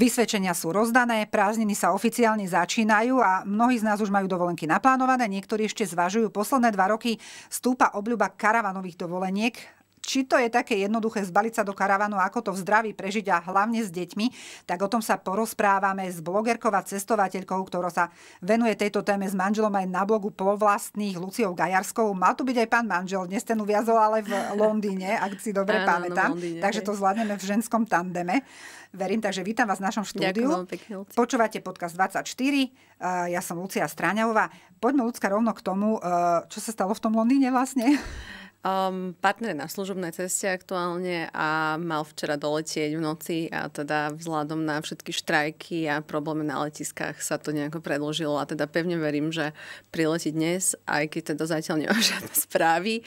Vysvedčenia sú rozdané, prázdniny sa oficiálne začínajú a mnohí z nás už majú dovolenky naplánované, niektorí ešte zvažujú. Posledné dva roky stúpa obľuba karavanových dovoleniek či to je také jednoduché zbaliť sa do karavanu, ako to v zdraví prežiť a hlavne s deťmi, tak o tom sa porozprávame s blogerkou a cestovateľkou, ktorá sa venuje tejto téme s manželom aj na blogu povlastných Luciou Gajarskou. Mal tu byť aj pán manžel, dnes ten uviazol ale v Londýne, ak si dobre Áno, pamätám. No, Londýne, takže to zvládneme v ženskom tandeme. Verím, takže vítam vás v našom štúdiu. Ďakujem, Počúvate podcast 24. Eh, ja som Lucia Stráňová. Poďme, ľudská rovno k tomu, eh, čo sa stalo v tom Londýne vlastne. Um, partner na služobnej ceste aktuálne a mal včera doletieť v noci a teda vzhľadom na všetky štrajky a problémy na letiskách sa to nejako predložilo a teda pevne verím, že priletí dnes, aj keď teda zatiaľ nemám žiadne správy.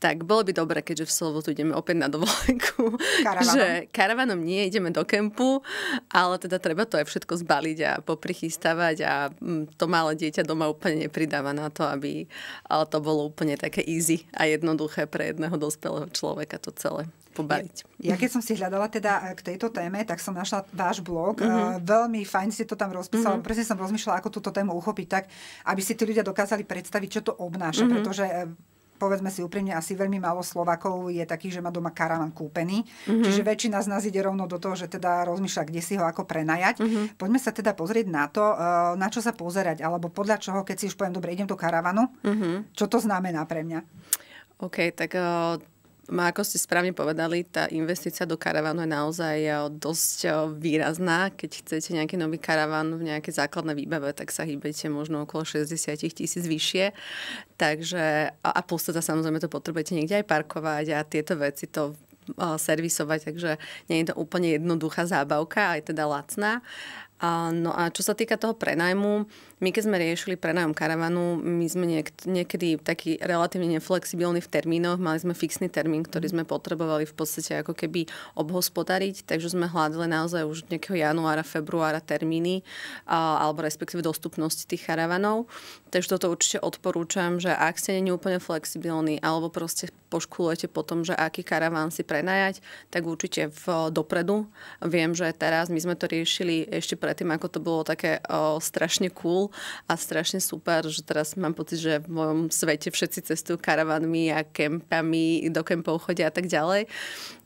Tak, bolo by dobre, keďže v sobotu ideme opäť na dovolenku. Karavanom? Že karavanom nie, ideme do kempu, ale teda treba to aj všetko zbaliť a poprichystávať a mm, to malé dieťa doma úplne nepridáva na to, aby to bolo úplne také easy a jednoduché pre jedného dospelého človeka to celé pobaliť. Ja, ja keď som si hľadala teda e, k tejto téme, tak som našla váš blog. Uh-huh. Uh, veľmi fajn ste to tam rozpísala. Uh-huh. Presne som rozmýšľala, ako túto tému uchopiť tak, aby si tí ľudia dokázali predstaviť, čo to obnáša. Uh-huh. Pretože e, povedzme si úprimne, asi veľmi málo Slovakov je takých, že má doma karavan kúpený. Mm-hmm. Čiže väčšina z nás ide rovno do toho, že teda rozmýšľa, kde si ho ako prenajať. Mm-hmm. Poďme sa teda pozrieť na to, e, na čo sa pozerať, alebo podľa čoho, keď si už poviem, dobre, idem do karavanu, mm-hmm. čo to znamená pre mňa? OK, tak e, a ako ste správne povedali, tá investícia do karavánu je naozaj eh, dosť eh, výrazná. Keď chcete nejaký nový karaván v nejaké základné výbave, tak sa hýbete možno okolo 60 tisíc vyššie. Takže, a plus teda samozrejme to potrebujete niekde aj parkovať a tieto veci to eh, servisovať, takže nie je to úplne jednoduchá zábavka, aj teda lacná. A, no a čo sa týka toho prenajmu, my keď sme riešili prenajom karavanu, my sme niek- niekedy taký relatívne neflexibilní v termínoch, mali sme fixný termín, ktorý mhm. sme potrebovali v podstate ako keby obhospodariť, takže sme hľadali naozaj už nejakého januára, februára termíny a, alebo respektíve dostupnosti tých karavanov. Takže toto určite odporúčam, že ak ste není úplne flexibilní alebo proste poškulujete po tom, že aký karaván si prenajať, tak určite v, dopredu. Viem, že teraz my sme to riešili ešte pre predtým, ako to bolo také o, strašne cool a strašne super, že teraz mám pocit, že v mojom svete všetci cestujú karavanmi a kempami, do kempov chodia a tak ďalej.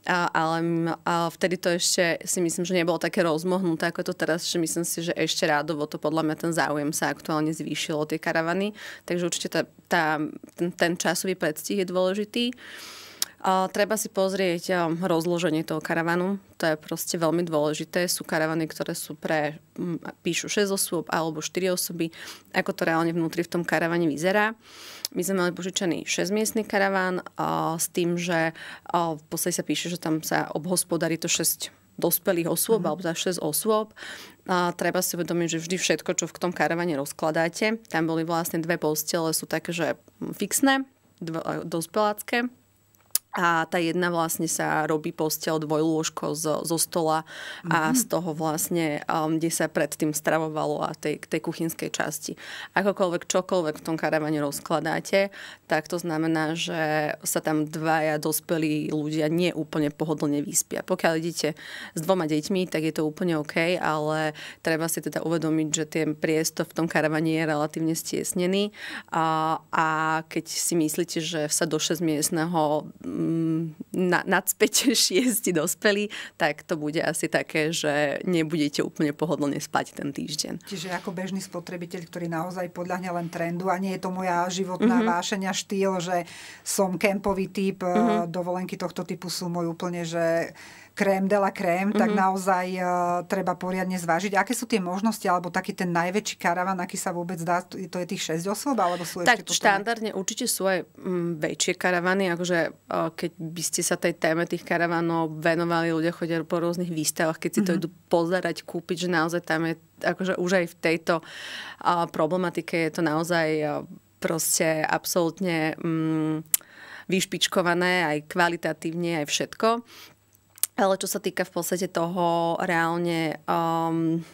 A, ale a vtedy to ešte si myslím, že nebolo také rozmohnuté ako to teraz, že myslím si, že ešte rádovo to podľa mňa ten záujem sa aktuálne zvýšilo tie karavany, takže určite tá, tá, ten, ten časový predstih je dôležitý. A treba si pozrieť um, rozloženie toho karavanu. To je proste veľmi dôležité. Sú karavany, ktoré sú pre, píšu 6 osôb alebo 4 osoby, ako to reálne vnútri v tom karavane vyzerá. My sme mali požičaný 6-miestný karaván a s tým, že a v podstate sa píše, že tam sa obhospodarí to 6 dospelých osôb mm alebo za 6 osôb. A treba si uvedomiť, že vždy všetko, čo v tom karavane rozkladáte, tam boli vlastne dve postele, sú také, že fixné, e, dospelácké a tá jedna vlastne sa robí postel dvojlôžko zo, zo stola a mm-hmm. z toho vlastne, um, kde sa predtým stravovalo a tej, tej kuchynskej časti. Akokoľvek, čokoľvek v tom karavane rozkladáte, tak to znamená, že sa tam dvaja dospelí ľudia neúplne pohodlne vyspia. Pokiaľ idete s dvoma deťmi, tak je to úplne OK, ale treba si teda uvedomiť, že ten priestor v tom karavane je relatívne stiesnený a, a keď si myslíte, že sa do 6 miestneho mm, na, nadspäť šiesti dospelí, tak to bude asi také, že nebudete úplne pohodlne spať ten týždeň. Čiže ako bežný spotrebiteľ, ktorý naozaj podľahne len trendu a nie je to moja životná mm-hmm. vášenia štýl, že som kempový typ, mm-hmm. dovolenky tohto typu sú môj úplne, že krém de la krém, mm-hmm. tak mhm. naozaj uh, treba poriadne zvážiť. Aké sú tie možnosti, alebo taký ten najväčší karavan, aký sa vôbec dá, to je tých 6 osôb, alebo sú tak ešte Tak potom... určite sú aj m, mm, väčšie karavany, akože uh, keď by ste sa tej téme tých karavanov venovali, ľudia chodia po rôznych výstavách, keď si to mm-hmm. idú pozerať, kúpiť, že naozaj tam je, akože už aj v tejto uh, problematike je to naozaj uh, proste absolútne um, vyšpičkované, aj kvalitatívne, aj všetko. Ale čo sa týka v podstate toho reálne... Um,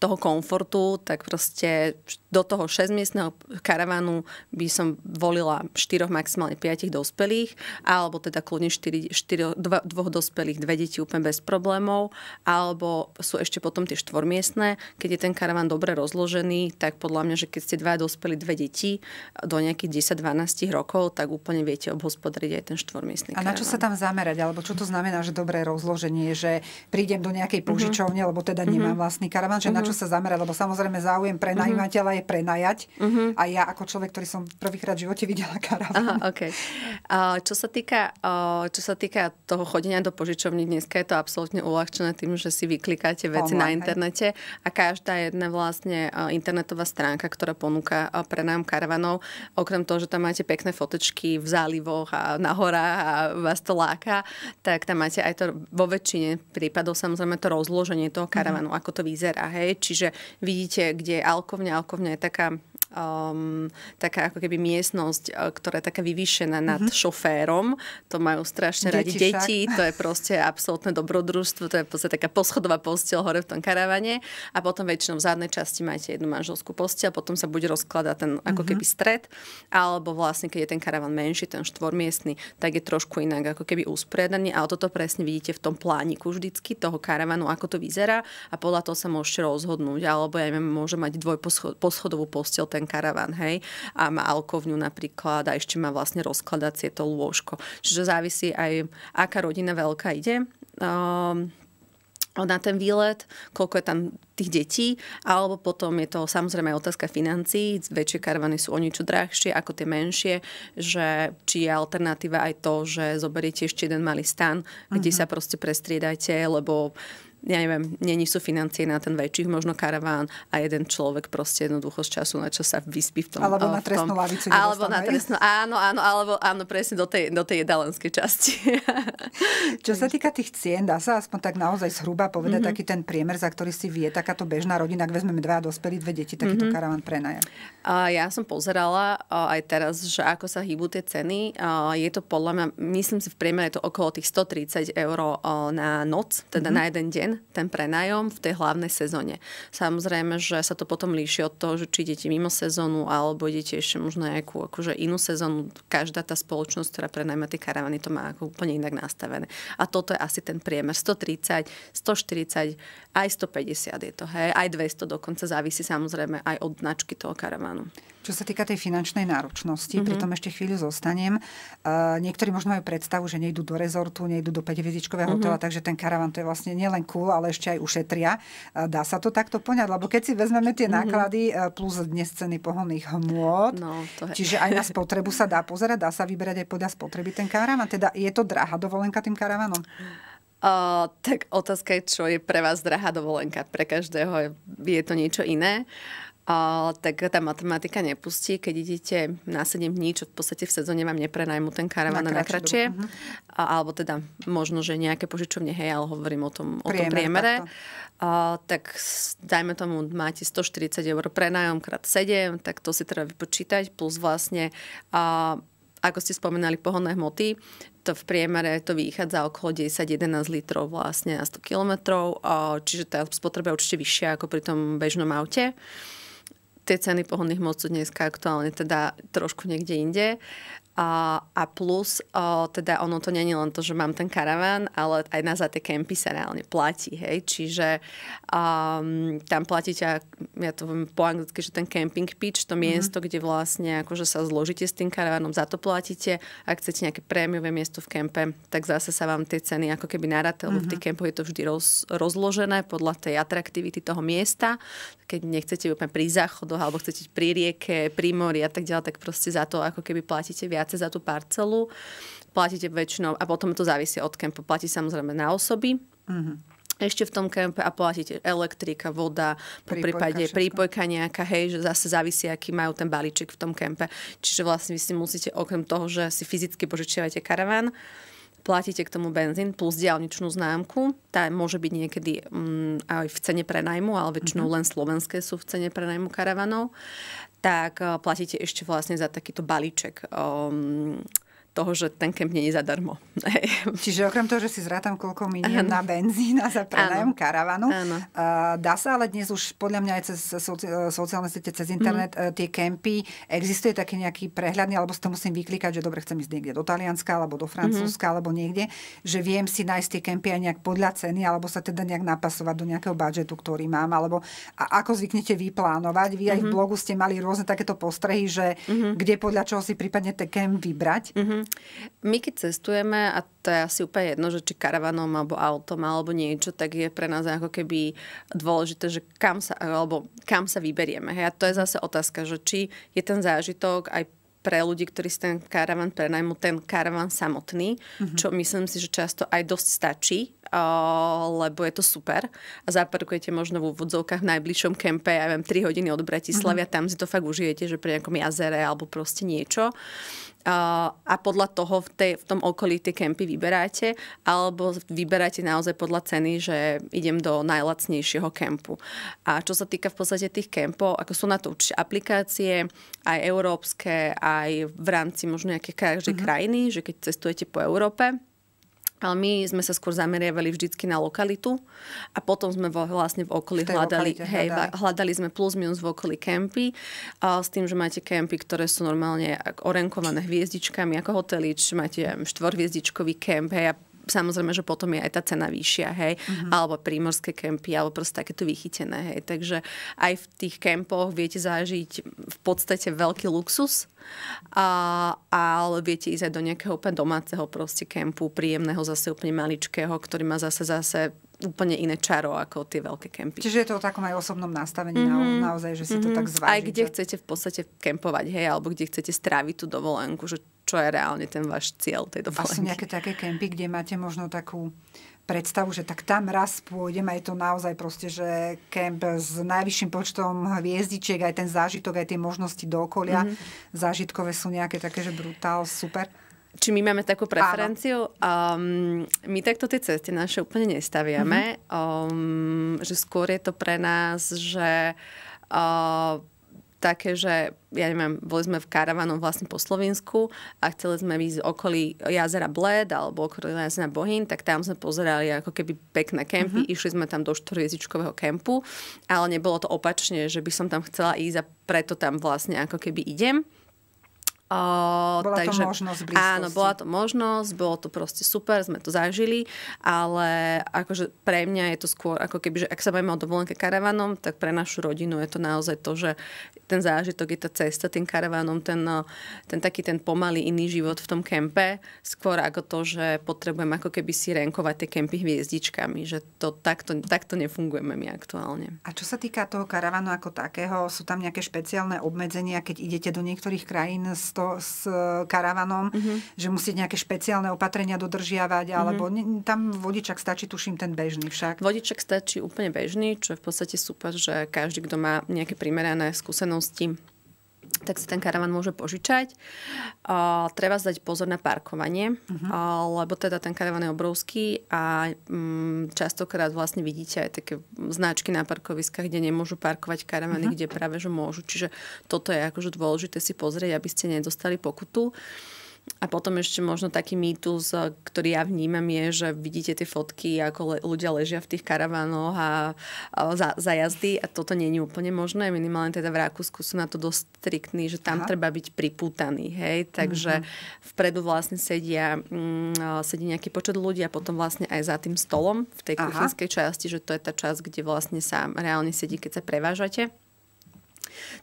toho komfortu, tak proste do toho 6-miestného karavanu by som volila 4, maximálne 5 dospelých, alebo teda kľudne 4, 4, 2, 2 dospelých, 2 deti úplne bez problémov, alebo sú ešte potom tie štvormiestne, keď je ten karavan dobre rozložený, tak podľa mňa, že keď ste dva dospelí, dve deti do nejakých 10-12 rokov, tak úplne viete obhospodriť aj ten štvormiestný karavan. A na čo sa tam zamerať, alebo čo to znamená, že dobré rozloženie, že prídem do nejakej mhm. požičovne, mm-hmm. lebo teda mm-hmm. nemám vlastný karavan, že mm-hmm. na mhm. čo môžu sa zamerať, lebo samozrejme záujem prenajímateľa mhm. uh-huh. je prenajať. Uh-huh. A ja ako človek, ktorý som prvýkrát v živote videla karavan. Aha, okay. A čo, sa týka, čo sa týka toho chodenia do požičovní, dneska je to absolútne uľahčené tým, že si vyklikáte veci Online, na internete hej. a každá jedna vlastne internetová stránka, ktorá ponúka prenajom karavanov, okrem toho, že tam máte pekné fotečky v zálivoch a na horách a vás to láka, tak tam máte aj to vo väčšine prípadov samozrejme to rozloženie toho mhm. karavanu, mm-hmm. ako to vyzerá, hej, čiže vidíte, kde je alkovňa. Alkovňa je taká um, taká ako keby miestnosť, e, ktorá je taká vyvýšená nad mm-hmm. šoférom. To majú strašne deti radi však. to je proste absolútne dobrodružstvo, to je proste taká poschodová posteľ hore v tom karavane a potom väčšinou v zadnej časti máte jednu manželskú posteľ, potom sa bude rozkladať ten ako mhm. keby stred, alebo vlastne keď je ten karavan menší, ten štvormiestný, tak je trošku inak ako keby usporiadanie, ale toto presne vidíte v tom plániku vždycky toho karavanu, ako to vyzerá a podľa toho sa môžete rozhodnúť, alebo ja môže mať dvojposchodovú posteľ ten ten karaván, hej, a má alkovňu napríklad a ešte má vlastne rozkladacie to lôžko. Čiže závisí aj, aká rodina veľká ide. Um, na ten výlet, koľko je tam tých detí, alebo potom je to samozrejme otázka financií, väčšie karavany sú o niečo drahšie ako tie menšie, že či je alternatíva aj to, že zoberiete ešte jeden malý stan, kde uh-huh. sa proste prestriedajte, lebo uh, ja neviem, není sú financie na ten väčší možno karaván a jeden človek proste jednoducho z času na čas sa vyspí v tom. Alebo eh, na trestnú lavicu. Alebo na trestnú, áno, áno, alebo áno, presne do tej, do tej jedalenskej časti. Čo sa týka tých cien, dá sa aspoň tak naozaj zhruba povedať mm-hmm. taký ten priemer, za ktorý si vie takáto bežná rodina, ak vezmeme dva dospelí, dve deti, takýto mm-hmm. karaván prenajem. ja som pozerala aj teraz, že ako sa hýbu tie ceny. je to podľa mňa, myslím si v priemere je to okolo tých 130 eur na noc, teda mm-hmm. na jeden deň cien, ten prenajom v tej hlavnej sezóne. Samozrejme, že sa to potom líši od toho, že či idete mimo sezónu alebo idete ešte možno nejakú akože inú sezónu. Každá tá spoločnosť, ktorá prenajma tie karavany, to má ako úplne inak nastavené. A toto je asi ten priemer. 130, 140, aj 150 je to, hej, aj 200 dokonca závisí samozrejme aj od značky toho karavanu. Čo sa týka tej finančnej náročnosti, mm-hmm. pri mhm. tom ešte chvíľu zostanem. Uh, niektorí možno majú predstavu, že nejdú do rezortu, nejdú do 5-hviezdičkového mm-hmm. hotela, takže ten karavan to je vlastne nielen cool, ale ešte aj ušetria. Uh, dá sa to takto poňať, lebo keď si vezmeme tie mm-hmm. náklady uh, plus dnes ceny pohonných hmôt, no, to je. čiže aj na spotrebu sa dá pozerať, dá sa vyberať aj podľa spotreby ten karavan. Teda je to drahá dovolenka tým karavanom? Uh, tak otázka je, čo je pre vás drahá dovolenka. Pre každého je, je to niečo iné. Uh, a, tak tá matematika nepustí, keď idete na 7 dní, čo v podstate v sezóne vám neprenajmu ten karavan na kratšie, uh-huh. Mhm. alebo teda možno, že nejaké požičovne, hej, ale hovorím o tom, Priemer, o tom priemere, A, tak dajme tomu, máte 140 eur prenajom krát 7, tak to si treba vypočítať, plus vlastne a, ako ste spomenali, pohodné hmoty, to v priemere to vychádza okolo 10-11 litrov vlastne na 100 kilometrov, čiže tá spotreba je určite vyššia ako pri tom bežnom aute. Uh, tie ceny pohodných moc sú dneska aktuálne teda trošku niekde inde. A, a plus, teda ono to není len to, že mám ten karaván, ale aj na za tie kempy sa reálne platí, hej. Čiže um, tam platíte, ja to viem po anglicky, že ten camping pitch, to mhm. miesto, mm-hmm. kde vlastne akože sa zložíte s tým karavánom, za to platíte. Ak chcete nejaké prémiové miesto v kempe, tak zase sa vám tie ceny ako keby narate, mm-hmm. v tých mhm. kempoch je to vždy roz, rozložené podľa tej atraktivity toho miesta. Keď nechcete úplne pri záchod, základoch, alebo chcete pri rieke, pri mori a tak ďalej, tak proste za to ako keby platíte viacej za tú parcelu. Platíte väčšinou, a potom to závisí od kempu, platí samozrejme na osoby. Mm-hmm ešte v tom kempe a platíte elektrika, voda, po prípade prípojka nejaká, hej, že zase závisí, aký majú ten balíček v tom kempe. Čiže vlastne vy si musíte okrem toho, že si fyzicky požičiavate karaván, platíte k tomu benzín plus diálničnú známku. Tá môže byť niekedy mm, aj v cene prenajmu, ale väčšinou mm-hmm. len slovenské sú v cene prenajmu karavanov. Tak eh, platíte ešte vlastne za takýto balíček um, toho, že ten kemp nie je zadarmo. Čiže okrem toho, že si zrátam, koľko miniem na benzín a za prenajom karavanu, ano. Eh, dá sa ale dnes už podľa mňa aj cez eh, sociálne siete, cez internet mm. Eh, tie kempy, existuje taký nejaký prehľadný, alebo si to musím vyklikať, že dobre, chcem ísť niekde do Talianska, alebo do mhm. Francúzska, mm. alebo niekde, že viem si nájsť tie kempy aj nejak podľa ceny, alebo sa teda nejak napasovať do nejakého budžetu, ktorý mám, alebo a ako zvyknete vyplánovať. Vy aj mm. v mhm. blogu ste mali rôzne takéto postrehy, že mm. kde podľa čoho si prípadne ten kemp vybrať. Mm my keď cestujeme, a to je asi úplne jedno, že či karavanom, alebo autom, alebo niečo, tak je pre nás ako keby dôležité, že kam sa, alebo kam sa vyberieme. Hej? A to je zase otázka, že či je ten zážitok aj pre ľudí, ktorí si ten karavan prenajmú, ten karavan samotný, mm-hmm. čo myslím si, že často aj dosť stačí, Eh, lebo je to super. A zaparkujete možno v vodzovkách v najbližšom kempe, ja viem, 3 hodiny od Bratislavy a mhm. tam si to fakt užijete, že pri nejakom jazere alebo proste niečo eh, a podľa toho v, tej, v tom okolí tie kempy vyberáte, alebo vyberáte naozaj podľa ceny, že idem do najlacnejšieho kempu. A čo sa týka v podstate tých kempov, ako sú na to určite aplikácie, aj európske, aj v rámci možno nejakej každej uh-huh. Mhm. krajiny, že keď cestujete po Európe, ale my sme sa skôr zameriavali vždycky na lokalitu a potom sme vo, vlastne v okolí v hľadali, hej, hľadali. hľadali sme plus minus v okolí kempy a s tým, že máte kempy, ktoré sú normálne orenkované hviezdičkami ako hotelič, máte štvorhviezdičkový kemp hej, a samozrejme, že potom je aj tá cena vyššia, hej, uh-huh. alebo prímorské kempy, alebo proste takéto vychytené, hej. Takže aj v tých kempoch viete zažiť v podstate veľký luxus, a, ale viete ísť aj do nejakého úplne domáceho proste kempu, príjemného, zase úplne maličkého, ktorý má zase zase úplne iné čaro ako tie veľké kempy. Čiže je to o takom aj osobnom nastavení mm-hmm. naozaj, že si mm-hmm. to mhm. tak zvážite. Aj kde chcete v podstate kempovať, hej, alebo kde chcete stráviť tú dovolenku, že čo je reálne ten váš cieľ tej vlastne dovolenky. A sú nejaké také kempy, kde máte možno takú predstavu, že tak tam raz pôjdem a je to naozaj proste, že kemp s najvyšším počtom hviezdičiek, aj ten zážitok, aj tie možnosti do okolia. Mm-hmm. Zážitkové sú nejaké také, že brutál, super či my máme takú preferenciu? Um, my takto tie cesty naše úplne nestaviame. Mm-hmm. Um, že skôr je to pre nás, že uh, také, že ja neviem, boli sme v karavanom vlastne po Slovensku a chceli sme ísť okolí jazera Bled alebo okolí jazera Bohín, tak tam sme pozerali ako keby pekné kempy, mm-hmm. išli sme tam do štvorjezičkového kempu, ale nebolo to opačne, že by som tam chcela ísť a preto tam vlastne ako keby idem. Uh, bola takže, to možnosť blízkosti. Áno, bola to možnosť, bolo to proste super, sme to zažili, ale akože pre mňa je to skôr ako keby, že ak sa bavíme o dovolenke karavanom, tak pre našu rodinu je to naozaj to, že ten zážitok je tá cesta tým karavanom, ten, ten taký ten pomalý iný život v tom kempe, skôr ako to, že potrebujem ako keby si renkovať tie kempy hviezdičkami, že to takto, takto nefungujeme my aktuálne. A čo sa týka toho karavanu ako takého, sú tam nejaké špeciálne obmedzenia, keď idete do niektorých krajín s to s eh, karavanom, mm-hmm. že musí nejaké špeciálne opatrenia dodržiavať, alebo mm-hmm. tam vodičak stačí, tuším, ten bežný však. Vodičak stačí úplne bežný, čo je v podstate super, že každý, kto má nejaké primerané skúsenosti, tak si ten karavan môže požičať. A, treba zdať pozor na parkovanie, uh-huh. a, lebo teda ten karavan je obrovský a m, mm, častokrát vlastne vidíte aj také značky na parkoviskách, kde nemôžu parkovať karavany, uh-huh. kde práve že môžu. Čiže toto je akože dôležité si pozrieť, aby ste nedostali pokutu. A potom ešte možno taký mýtus, eh, ktorý ja vnímam je, že vidíte tie fotky, ako le- ľudia ležia v tých karavánoch a, a za, za jazdy a toto nie je úplne možné. Minimálne teda v Rakúsku sú na to dosť striktní, že tam Aha. treba byť pripútaný. Hej? Takže uh-huh. vpredu vlastne sedia, mm, eh, sedí nejaký počet ľudí a potom vlastne aj za tým stolom v tej kuchynskej časti, že to je tá časť, kde vlastne sa reálne sedí, keď sa prevážate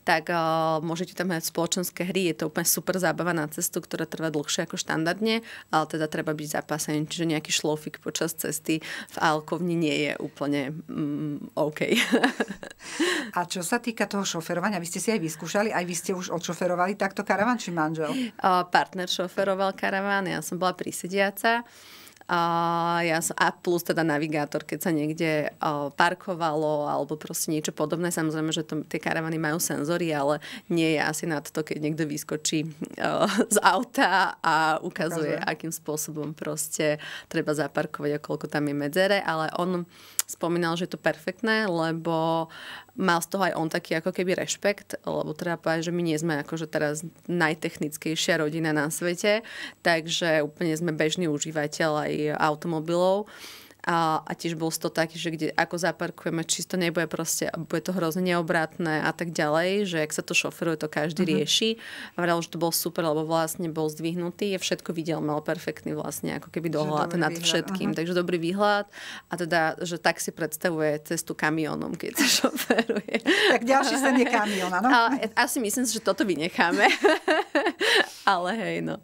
tak uh, môžete tam mať spoločenské hry. Je to úplne super zábava na cestu, ktorá trvá dlhšie ako štandardne, ale teda treba byť zapasený, čiže nejaký šlofik počas cesty v alkovni nie je úplne mm, OK. a čo sa týka toho šoferovania, vy ste si aj vyskúšali, aj vy ste už odšoferovali takto karavan či manžel? Uh, partner šoferoval karaván, ja som bola prisediaca. A, ja som, a plus teda navigátor, keď sa niekde a, parkovalo alebo proste niečo podobné. Samozrejme, že to, tie karavany majú senzory, ale nie je asi nad to, keď niekto vyskočí a, z auta a ukazuje, Ukazujem. akým spôsobom proste treba zaparkovať a koľko tam je medzere, ale on spomínal, že je to perfektné, lebo mal z toho aj on taký ako keby rešpekt, lebo treba povedať, že my nie sme akože teraz najtechnickejšia rodina na svete, takže úplne sme bežný užívateľ aj automobilov. A, a tiež bol to taký, že kde, ako zaparkujeme, to nebude proste, bude to hrozne neobratné a tak ďalej, že ak sa to šoferuje, to každý uh-huh. rieši. A vral, že to bol super, lebo vlastne bol zdvihnutý, je všetko videl, mal perfektný vlastne ako keby dohľad nad výhľad. všetkým. Uh-huh. Takže dobrý výhľad a teda, že tak si predstavuje cestu kamionom, keď sa šoferuje. Tak ďalší sa je kamion, áno? Asi myslím, že toto vynecháme. Ale hej, no.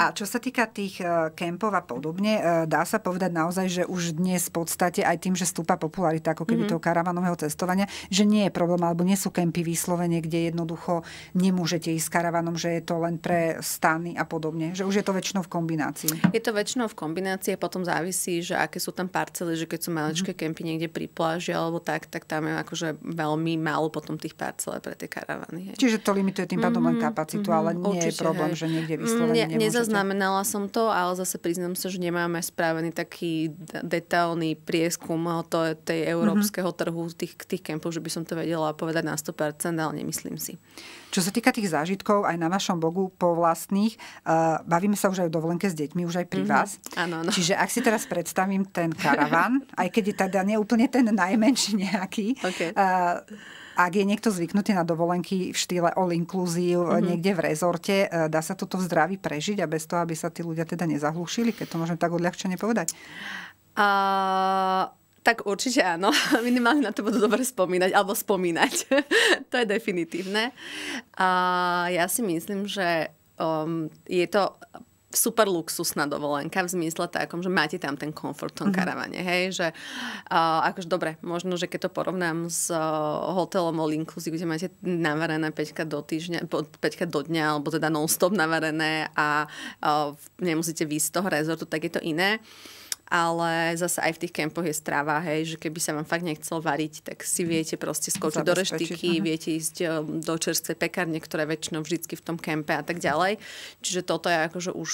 A čo sa týka tých eh, kempov a podobne, eh, dá sa povedať naozaj, že už dnes v podstate aj tým, že stúpa popularita ako keby mm-hmm. toho karavanového cestovania, že nie je problém, alebo nie sú kempy vyslovene, kde jednoducho nemôžete ísť s karavanom, že je to len pre stany a podobne. Že už je to väčšinou v kombinácii. Je to väčšinou v kombinácii a potom závisí, že aké sú tam parcely, že keď sú maličké mm-hmm. kempy niekde pri pláži alebo tak, tak tam je akože veľmi málo potom tých parcel pre tie karavany. Hej. Čiže to limituje tým pádom mm-hmm. len mhm, kapacitu, mm-hmm. ale nie Určite, je problém, hej. že niekde vyslovene mm, ne, Nezaznamenala som to, ale zase priznám sa, že nemáme správený taký de- detailný prieskum to, tej európskeho mm-hmm. trhu, tých, tých kempov, že by som to vedela povedať na 100%, ale nemyslím si. Čo sa týka tých zážitkov, aj na vašom bogu po vlastných, uh, eh, bavíme sa už aj o dovolenke s deťmi, už aj pri mm-hmm. vás. Áno, áno. Čiže ak si teraz predstavím ten karavan, aj keď je teda neúplne ten najmenší nejaký, okay. uh, ak je niekto zvyknutý na dovolenky v štýle all inclusive, mm-hmm. niekde v rezorte, eh, dá sa toto v zdraví prežiť a bez toho, aby sa tí ľudia teda nezahlušili, keď to môžem tak odľahčene povedať? A, tak určite áno. Minimálne na to budú dobre spomínať, alebo spomínať. to je definitívne. A ja si myslím, že um, je to super luxusná dovolenka v zmysle takom, že máte tam ten komfort v tom mhm. karavane, hej, že uh, akože dobre, možno, že keď to porovnám s uh, hotelom All Inclusive, kde máte navarené 5 do týždňa, 5 do dňa, alebo teda non-stop navarené a uh, nemusíte výjsť z toho rezortu, tak je to iné. Uh, ale zase aj v tých kempoch je stráva hej, že keby sa vám fakt nechcel variť, tak si mhm. viete proste skočiť do reštiky, aha. Mhm. viete ísť eh, do čerstvej pekárne, ktoré väčšinou vždycky v tom kempe a tak ďalej. Čiže toto je akože už,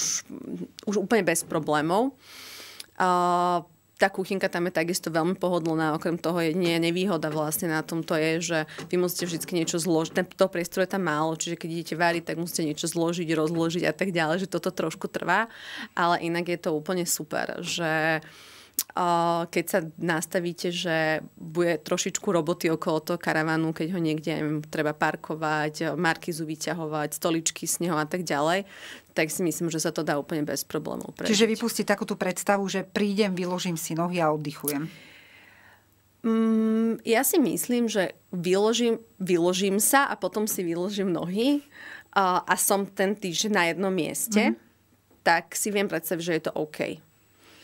už úplne bez problémov. Uh, tá kuchynka tam je takisto veľmi pohodlná. Okrem toho je nie, nevýhoda vlastne na tomto je, že vy musíte vždy niečo zložiť. To priestor je tam málo, čiže keď idete variť, tak musíte niečo zložiť, rozložiť a tak ďalej, že toto trošku trvá. Ale inak je to úplne super, že keď sa nastavíte, že bude trošičku roboty okolo toho karavanu, keď ho niekde treba parkovať, markizu vyťahovať, stoličky s neho a tak ďalej, tak si myslím, že sa to dá úplne bez problémov. Prežiť. Čiže vypustiť takú tú predstavu, že prídem, vyložím si nohy a oddychujem. Mm, ja si myslím, že vyložím, vyložím sa a potom si vyložím nohy a, a som ten týždeň na jednom mieste, mm. tak si viem predstaviť, že je to OK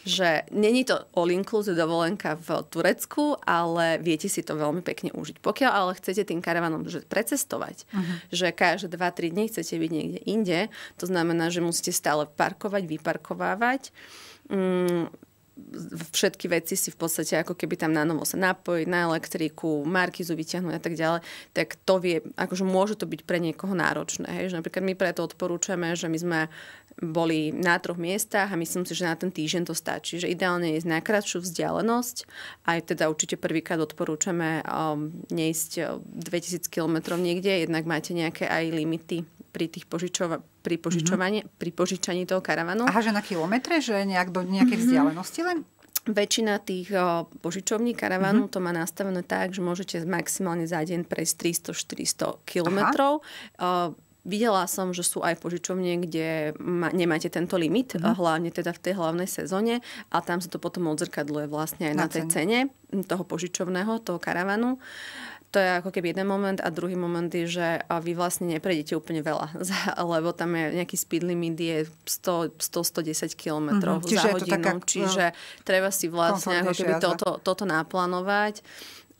že není to all inclusive dovolenka v Turecku, ale viete si to veľmi pekne užiť. Pokiaľ ale chcete tým karavanom že precestovať, uh-huh. že každé 2-3 dní chcete byť niekde inde, to znamená, že musíte stále parkovať, vyparkovávať. Mm, všetky veci si v podstate ako keby tam na novo sa napojiť, na elektriku, markizu vyťahnuť a tak ďalej, tak to vie, akože môže to byť pre niekoho náročné. Hej? Že napríklad my preto odporúčame, že my sme boli na troch miestach a myslím si, že na ten týždeň to stačí. Že ideálne je na kratšiu vzdialenosť. Aj teda určite prvýkrát odporúčame um, neísť 2000 uh, km niekde, jednak máte nejaké aj limity pri tých požičova- pri, mhm. požičovanie, mm-hmm. pri požičaní toho karavanu. Aha, že na kilometre, že nejak do nejakej mm-hmm. vzdialenosti len? Väčšina tých o, uh, požičovní karavanu mm-hmm. to má nastavené tak, že môžete maximálne za deň prejsť 300-400 kilometrov. Uh, Videla som, že sú aj požičovne, kde ma, nemáte tento limit, mm hlavne teda v tej hlavnej sezóne a tam sa to potom odzrkadluje vlastne aj na, na tej cene. cene toho požičovného, toho karavanu. To je ako keby jeden moment a druhý moment je, že vy vlastne neprejdete úplne veľa, lebo tam je nejaký speed limit je 100-110 km mm-hmm. za čiže hodinu, taká, čiže no, treba si vlastne ako keby toto, toto naplánovať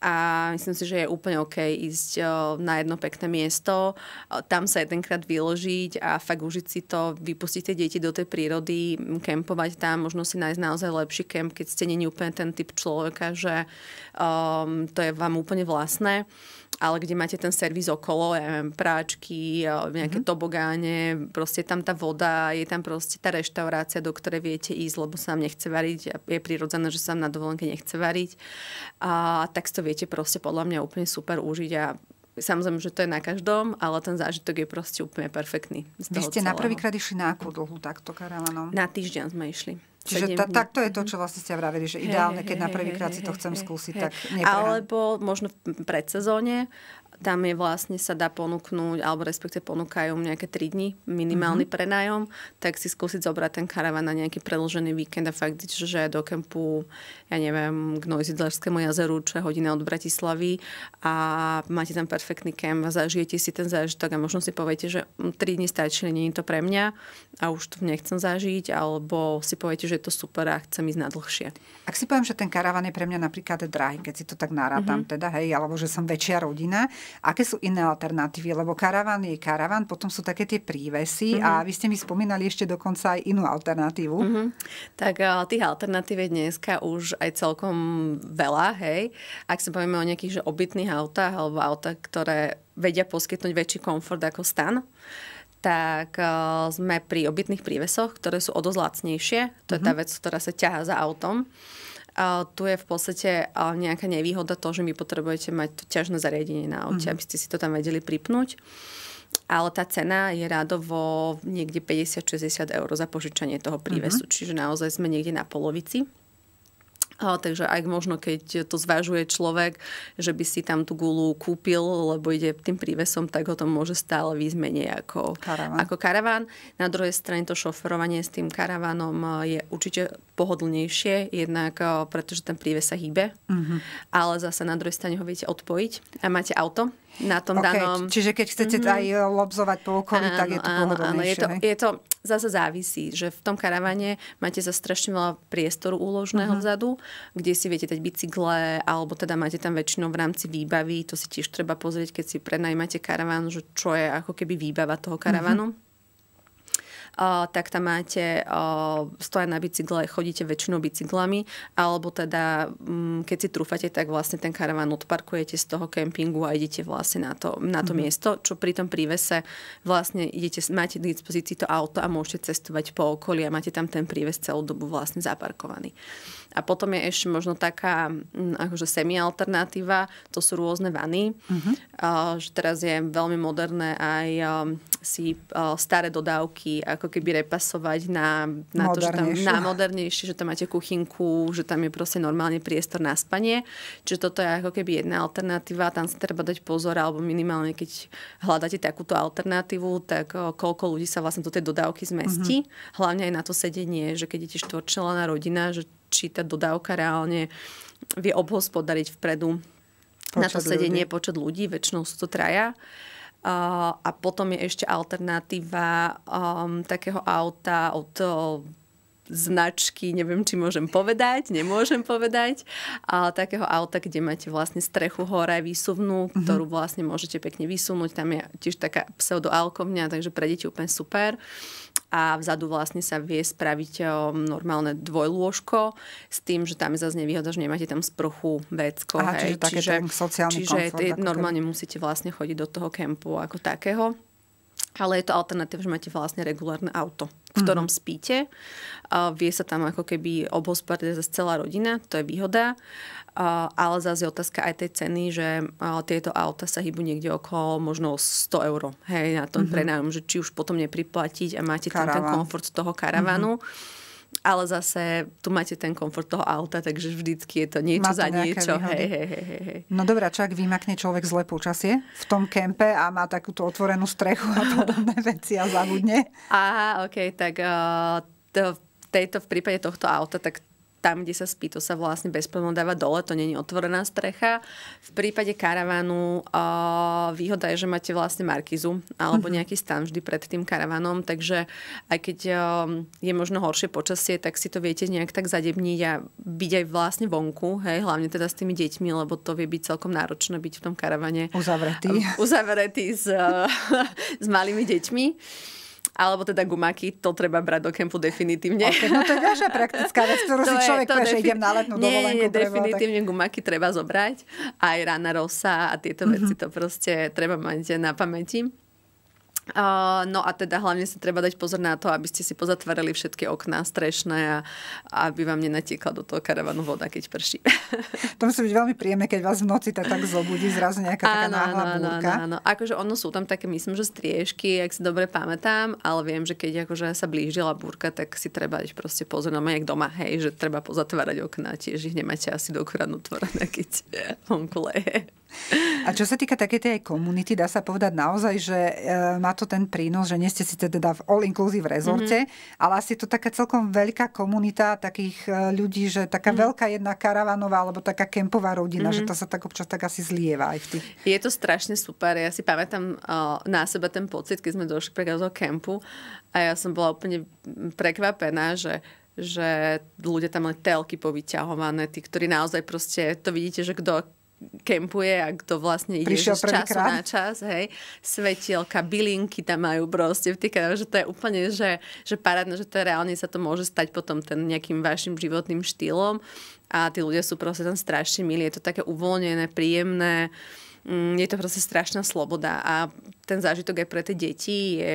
a myslím si, že je úplne OK ísť eh, na jedno pekné miesto, eh, tam sa jedenkrát vyložiť a fakt užiť si to, vypustiť tie deti do tej prírody, kempovať tam, možno si nájsť naozaj lepší kemp, keď ste není úplne ten typ človeka, že um, to je vám úplne vlastné ale kde máte ten servis okolo, ja neviem, práčky, nejaké mm-hmm. tobogáne, proste tam tá voda, je tam proste tá reštaurácia, do ktorej viete ísť, lebo sa vám nechce variť a je prirodzené, že sa vám na dovolenke nechce variť. A tak to viete proste podľa mňa úplne super užiť a Samozrejme, že to je na každom, ale ten zážitok je proste úplne perfektný. Vy ste na prvýkrát išli na akú dlhú takto karavanom? Na týždeň sme išli. Čiže ta, takto je to, čo vlastne ste vravili, že ideálne, keď na prvýkrát si to chcem skúsiť, tak neprehám. Alebo možno v predsezóne, tam je vlastne sa dá ponúknuť, alebo respektive ponúkajú nejaké 3 dní minimálny mm-hmm. prenájom, tak si skúsiť zobrať ten karavan na nejaký predlžený víkend a fakt, že do kempu, ja neviem, k Nojzidlerskému jazeru, čo je hodina od Bratislavy a máte tam perfektný kemp a zažijete si ten zážitok a možno si poviete, že 3 mm, dní stačili, nie je to pre mňa a už to nechcem zažiť, alebo si poviete, že je to super a chcem ísť na dlhšie. Ak si poviem, že ten karavan je pre mňa napríklad drahý, keď si to tak narátam, mm-hmm. teda, hej, alebo že som väčšia rodina, Aké sú iné alternatívy? Lebo karavan je karavan, potom sú také tie prívesy mm-hmm. a mhm. vy ste mi spomínali ešte dokonca aj inú alternatívu. Mm-hmm. Tak eh, tých alternatív je dneska už aj celkom veľa, hej. Ak sa povieme o nejakých že obytných autách alebo autách, ktoré vedia poskytnúť väčší komfort ako stan, tak eh, sme pri obytných prívesoch, ktoré sú o dosť lacnejšie. To je tá mhm. vec, ktorá sa ťaha za autom. A tu je v podstate nejaká nevýhoda to, že my potrebujete mať to ťažné zariadenie na aute, mm. aby ste si to tam vedeli pripnúť. Ale tá cena je rádovo niekde 50-60 eur za požičanie toho prívesu, mm-hmm. čiže naozaj sme niekde na polovici. O, takže aj možno, keď to zvážuje človek, že by si tam tú gulu kúpil, lebo ide tým prívesom, tak ho to môže stále výzmenej ako ako karaván. Na druhej strane to šoferovanie s tým karavánom e, je určite pohodlnejšie, jednak e, pretože ten príves sa hýbe, mm-hmm. ale zase na druhej strane ho viete odpojiť a máte auto, na tom okay. danom. Čiže keď chcete mm-hmm. aj eh, lobzovať po okolí, áno, tak je to áno, áno. Je to, je to zase závisí, že v tom karavane máte za strašne veľa priestoru úložného uh-huh. vzadu, kde si viete dať bicykle, alebo teda máte tam väčšinou v rámci výbavy, to si tiež treba pozrieť, keď si prenajmáte karavan, že čo je ako keby výbava toho karavanu. Uh-huh tak tam máte stoja na bicykle, chodíte väčšinou bicyklami, alebo teda mm, keď si trúfate, tak vlastne ten karaván odparkujete z toho kempingu a idete vlastne na to, na to mm-hmm. miesto, čo pri tom prívese vlastne idete, máte k dispozícii to auto a môžete cestovať po okolí a máte tam ten príves celú dobu vlastne zaparkovaný. A potom je ešte možno taká mm, akože semi-alternatíva, to sú rôzne vany, uh-huh. uh, že teraz je veľmi moderné aj uh, si uh, staré dodávky ako keby repasovať na, na to, že tam na modernejšie, že tam máte kuchynku, že tam je proste normálne priestor na spanie. Čiže toto je ako keby jedna alternatíva, tam sa treba dať pozor, alebo minimálne keď hľadáte takúto alternatívu, tak uh, koľko ľudí sa vlastne do tej dodávky zmestí. Uh-huh. Hlavne aj na to sedenie, že keď tiež na rodina, že či tá dodávka reálne vie obhospodariť vpredu počet na to sedenie ľudí. počet ľudí, väčšinou sú to traja. a potom je ešte alternatíva um, takého auta od značky, neviem, či môžem povedať, nemôžem povedať, ale takého auta, kde máte vlastne strechu hore výsuvnú, mm-hmm. ktorú vlastne môžete pekne vysunúť. Tam je tiež taká pseudoalkovňa, takže pre deti úplne super. Uh, a vzadu vlastne sa vie spraviť normálne dvojlôžko s tým, že tam je zase nevýhoda, že nemáte tam sprchu, vecko. Aha, hej. Čiže, také čiže, ten sociálny čiže komfort, tie, normálne musíte vlastne chodiť do toho kempu ako takého. Ale je to alternatív, že máte vlastne regulárne auto v mhm. ktorom mm. spíte. Uh, vie sa tam ako keby obhospodáriť zase celá rodina, to je výhoda. Uh, ale zase je otázka aj tej ceny, že uh, tieto auta sa hýbu niekde okolo možno 100 eur hej, na tom mm-hmm. prenájom, že či už potom nepriplatiť a máte Karavan. tam ten komfort z toho karavanu. Mm-hmm ale zase tu máte ten komfort toho auta, takže vždycky je to niečo to za niečo. Hej, hej, hej, hej. No dobrá, čak vymakne človek zlé počasie v tom kempe a má takúto otvorenú strechu a podobné veci a zabudne. Aha, ok, tak uh, to, tejto, v prípade tohto auta, tak tam, kde sa spí, to sa vlastne bez dáva dole, to není otvorená strecha. V prípade karavanu uh, výhoda je, že máte vlastne markizu alebo mhm. nejaký stan vždy pred tým karavanom. takže aj keď uh, je možno horšie počasie, tak si to viete nejak tak zadebniť a byť aj vlastne vonku, hej, hlavne teda s tými deťmi, lebo to vie byť celkom náročné byť v tom karavane. Uzavretý. Uzavretý s, uh, s malými deťmi alebo teda gumaky, to treba brať do kempu definitívne. Okay, no to je ďalšia praktická vec, ktorú to si človek je, defi- idem na letnú nie, dovolenku. Nie, definitívne tak... gumaky treba zobrať, aj rána rosa a tieto mm-hmm. veci, to proste treba mať na pamäti. Eh, no a teda hlavne sa treba dať pozor na to, aby ste si pozatvárali všetky okná strešné a, aby vám nenatiekla do toho karavanu voda, keď prší. To musí byť veľmi príjemné, keď vás v noci tá tak zobudí zrazu nejaká áno, taká náhla áno, búrka. Áno, áno, akože ono sú tam také, myslím, že striežky, ak si dobre pamätám, ale viem, že keď akože sa blížila búrka, tak si treba dať proste pozor na no jak doma, hej, že treba pozatvárať okná, tiež ich nemáte asi do utvorené, keď vonku leje. A čo sa týka takej tej komunity, dá sa povedať naozaj, že e, má to ten prínos, že nie ste si teda v all-inclusive rezorte, mm-hmm. ale asi je to taká celkom veľká komunita takých e, ľudí, že taká mm-hmm. veľká jedna karavanová alebo taká kempová rodina, mm-hmm. že mhm. to sa tak občas tak asi zlieva aj v tých. Je to strašne super. Ja si pamätám e, na seba ten pocit, keď sme došli pre do kempu a ja som bola úplne prekvapená, že že ľudia tam mali telky povyťahované, tí, ktorí naozaj proste, to vidíte, že kto kempuje a kto vlastne ide Prišiel z času krát. na čas, hej. Svetielka, bylinky tam majú proste týka, že to je úplne, že, že parádne, že to je, reálne sa to môže stať potom ten nejakým vašim životným štýlom a tí ľudia sú proste tam strašne milí, je to také uvoľnené, príjemné, mm, je to proste strašná sloboda a ten zážitok aj pre tie deti je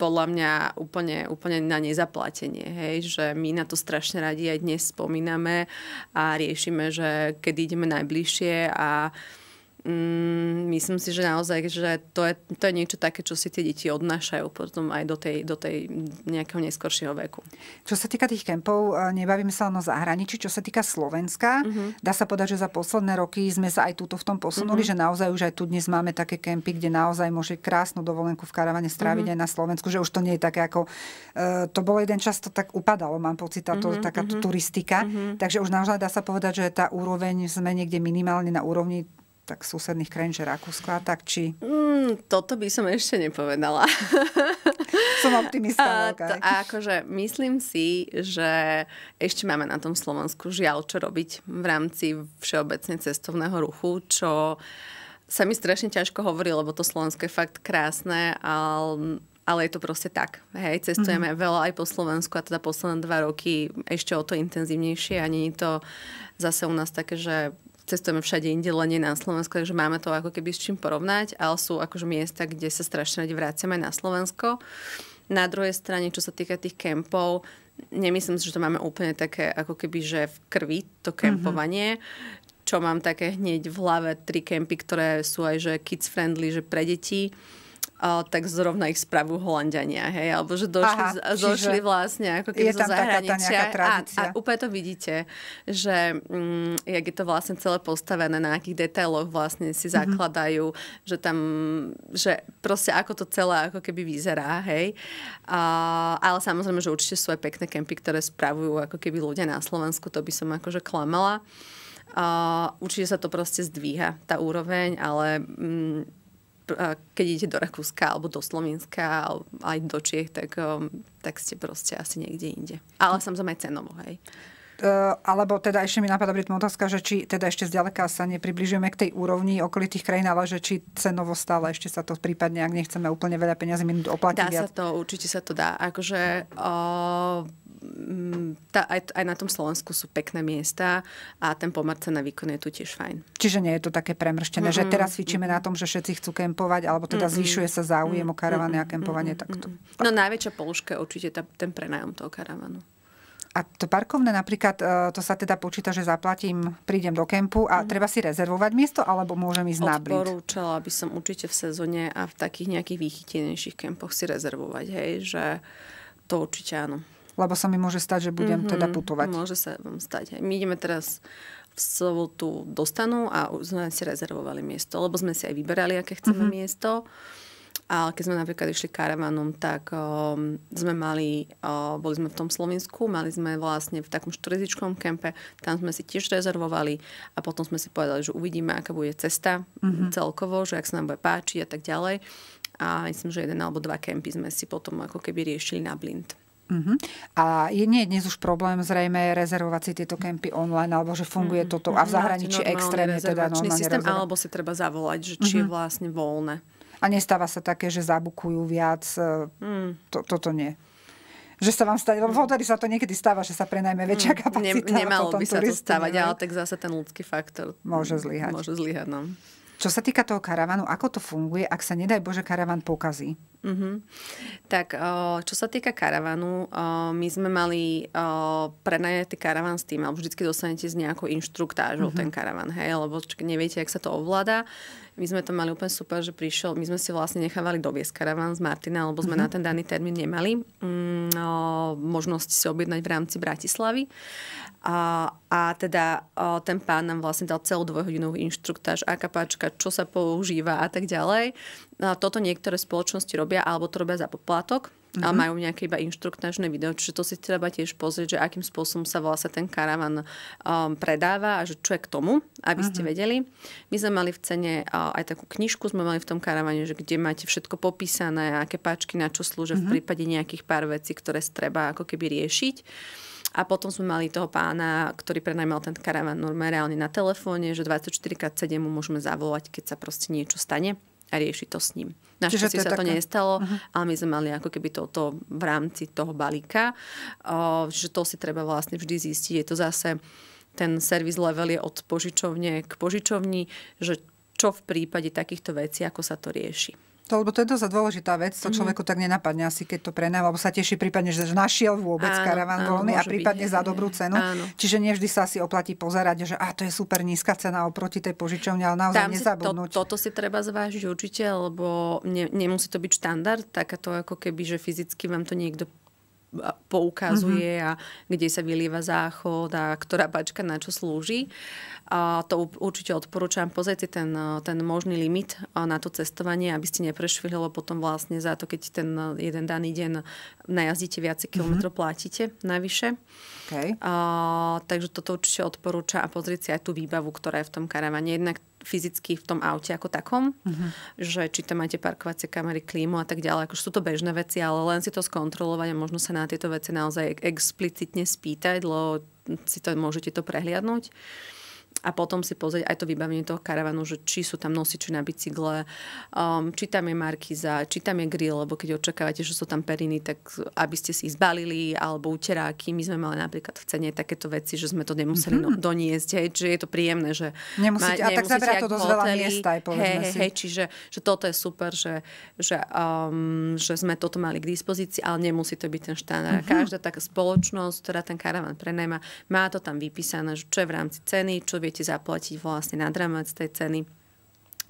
podľa mňa úplne, úplne na nezaplatenie. Hej? Že my na to strašne radi aj dnes spomíname a riešime, že kedy ideme najbližšie a uh, Mm, myslím si, že naozaj, že to je, to je niečo také, čo si tie deti odnášajú potom aj do tej, do tej nejakého neskoršieho veku. Čo sa týka tých kempov, eh, nebavíme sa len o zahraničí. Čo sa týka Slovenska, mm-hmm. dá sa povedať, že za posledné roky sme sa aj túto v tom posunuli, mm-hmm. že naozaj už aj tu dnes máme také kempy, kde naozaj môže krásnu dovolenku v karavane stráviť mm-hmm. aj na Slovensku, že už to nie je také ako... Uh, to bolo jeden čas, to tak upadalo, mám pocit, táto mm-hmm. takáto mhm. turistika. Mm-hmm. Takže už naozaj dá sa povedať, že tá úroveň sme niekde minimálne na úrovni tak susedných krajín, že Rakúska, tak či... Mm, toto by som ešte nepovedala. som optimista. A, no, to, a akože myslím si, že ešte máme na tom Slovensku žiaľ, čo robiť v rámci všeobecne cestovného ruchu, čo sa mi strašne ťažko hovorí, lebo to Slovensko je fakt krásne, ale ale je to proste tak. Hej, cestujeme mm-hmm. veľa aj po Slovensku a teda posledné dva roky ešte o to intenzívnejšie a je to zase u nás také, že cestujeme všade inde, len nie na Slovensku, takže máme to ako keby s čím porovnať, ale sú akože miesta, kde sa strašne radi vraciame na Slovensko. Na druhej strane, čo sa týka tých kempov, nemyslím si, že to máme úplne také ako keby, že v krvi to mhm. kempovanie. Mm-hmm čo mám také hneď v hlave, tri kempy, ktoré sú aj že kids friendly, že pre deti a, tak zrovna ich spravujú Holandiania, hej, alebo že došli, Aha, došli vlastne ako keby zo zahraničia. A, a úplne to vidíte, že mm, jak je to vlastne celé postavené, na akých detailoch vlastne si mhm. zakladajú, mm-hmm. že tam, že proste ako to celé ako keby vyzerá, hej. A, ale samozrejme, že určite sú aj pekné kempy, ktoré spravujú ako keby ľudia na Slovensku, to by som akože klamala. A, určite sa to proste zdvíha, tá úroveň, ale... Mm, keď idete do Rakúska alebo do Slovenska alebo aj do Čiech, tak, um, tak ste proste asi niekde inde. Ale samozrejme aj cenovo, hej e, alebo teda ešte mi napadá pri otázka, že či teda ešte zďaleka sa nepribližujeme k tej úrovni okolitých krajín, ale že či cenovo stále ešte sa to prípadne, ak nechceme úplne veľa peniazy minúť, oplatiť. Dá viac. sa to, určite sa to dá. Akože uh, tá, aj, aj na tom Slovensku sú pekné miesta a ten pomar na výkon je tu tiež fajn. Čiže nie je to také premrštené, mm-hmm. že teraz cvičíme na tom, že všetci chcú kempovať, alebo teda mm-hmm. zvyšuje sa záujem mm-hmm. o karavany a kempovanie. Mm-hmm. Takto. No najväčšia položka je určite tá, ten prenájom toho karavanu. A to parkovné napríklad, e, to sa teda počíta, že zaplatím, prídem do kempu a mm. treba si rezervovať miesto, alebo môžem ísť na blit? Odporúčala by som určite v sezóne a v takých nejakých výchytenejších kempoch si rezervovať, hej, že to určite áno lebo sa mi môže stať, že budem mm-hmm. teda mhm, putovať. Môže sa vám stať. My ideme teraz v sobotu dostanú a sme si rezervovali miesto, lebo sme si aj vyberali, aké chceme mm-hmm. miesto. A keď sme napríklad išli karavanom, tak um, sme mali, uh, boli sme v tom Slovensku, mali sme vlastne v takom štorizičkom kempe, tam sme si tiež rezervovali a potom sme si povedali, že uvidíme, aká bude cesta mm-hmm. celkovo, že ak sa nám bude páčiť a tak ďalej. A myslím, že jeden alebo dva kempy sme si potom ako keby riešili na blind. Uh-huh. A je nie je dnes už problém zrejme rezervovať si tieto kempy online, alebo že funguje uh-huh. toto a v mhm. zahraničí extrémne teda normálne systém, rezerv... alebo si treba zavolať, že či uh-huh. je vlastne voľné. A nestáva sa také, že zabukujú viac. uh-huh. To, toto nie že sa vám stane, lebo v sa to niekedy stáva, že sa prenajme väčšia kapacita. Ne, nemalo by sa to stávať, ale tak zase ten ľudský faktor môže zlyhať. Môže zlyhať, no. Čo sa týka toho karavanu, ako to funguje, ak sa nedaj Bože karavan pokazí? Mm-hmm. Tak čo sa týka karavanu, my sme mali prenajatý karavan s tým, alebo vždycky dostanete z nejakou inštruktážou mm-hmm. ten karavan, hej, lebo neviete, ak sa to ovláda my sme to mali úplne super, že prišiel, my sme si vlastne nechávali doviesť karavan z Martina, lebo sme mm-hmm. na ten daný termín nemali mm, o, no, možnosť si objednať v rámci Bratislavy. A, a teda o, ten pán nám vlastne dal celú dvojhodinovú inštruktáž, aká páčka, čo sa používa a tak ďalej. A no, toto niektoré spoločnosti robia, alebo to robia za poplatok Uh-huh. Mhm. ale majú nejaké iba inštruktážne video, čiže to si treba tiež pozrieť, že akým spôsobom sa vlastne ten karavan um, predáva a že čo je k tomu, aby mm-hmm. ste mhm. vedeli. My sme mali v cene uh, aj takú knižku, sme mali v tom karavane, že kde máte všetko popísané, aké páčky na čo slúžia uh-huh. v mhm. prípade nejakých pár vecí, ktoré treba ako keby riešiť. A potom sme mali toho pána, ktorý prenajmal ten karavan normálne reálne na telefóne, že 24x7 mu môžeme zavolať, keď sa proste niečo stane a rieši to s ním. Našťastie sa to nestalo, uh-huh. ale my sme mali ako keby toto v rámci toho balíka. Uh, že to si treba vlastne vždy zistiť. Je to zase ten servis level je od požičovne k požičovni, že čo v prípade takýchto vecí, ako sa to rieši. To, lebo to je dosť dôležitá vec, to mhm. človeku tak nenapadne asi, keď to prenáva, lebo sa teší prípadne, že našiel vôbec áno, karavan voľný a prípadne byť, za dobrú cenu. Áno. Čiže nevždy sa asi oplatí pozerať, že a to je super nízka cena oproti tej požičovne, ale naozaj Tam nezabudnúť. Si to, toto si treba zvážiť určite, lebo ne, nemusí to byť štandard, takáto ako keby, že fyzicky vám to niekto poukazuje uh-huh. a kde sa vylieva záchod a ktorá bačka na čo slúži. A to určite odporúčam. Pozrieť si ten, ten možný limit na to cestovanie, aby ste neprešvihlo potom vlastne za to, keď ten jeden daný deň najazdíte viacej uh-huh. platíte navyše. Okay. A, takže toto určite odporúčam a pozrieť si aj tú výbavu, ktorá je v tom karavane. Jednak fyzicky v tom aute ako takom, uh-huh. že či tam máte parkovacie kamery, klímu a tak ďalej. Akože sú to bežné veci, ale len si to skontrolovať a možno sa na tieto veci naozaj explicitne spýtať, lebo si to môžete to prehliadnúť. Uh, a potom si pozrieť aj to vybavenie toho karavanu, že či sú tam nosiči na bicykle, um, či tam je markiza, či tam je grill, lebo keď očakávate, že sú tam periny, tak aby ste si ich zbalili, alebo uteráky. My sme mali napríklad v cene takéto veci, že sme to nemuseli mm-hmm. doniesť, hej, že je to príjemné, že nemusíte, ma, nemusíte a tak zabrať to dosť veľa miesta aj povedzme hej, si. Hej, čiže že toto je super, že, že, um, že sme toto mali k dispozícii, ale nemusí to byť ten štandard. Mm-hmm. Každá taká spoločnosť, ktorá ten karavan prenajma, má to tam vypísané, že čo je v rámci ceny, čo vie viete zaplatiť vlastne nad rámec tej ceny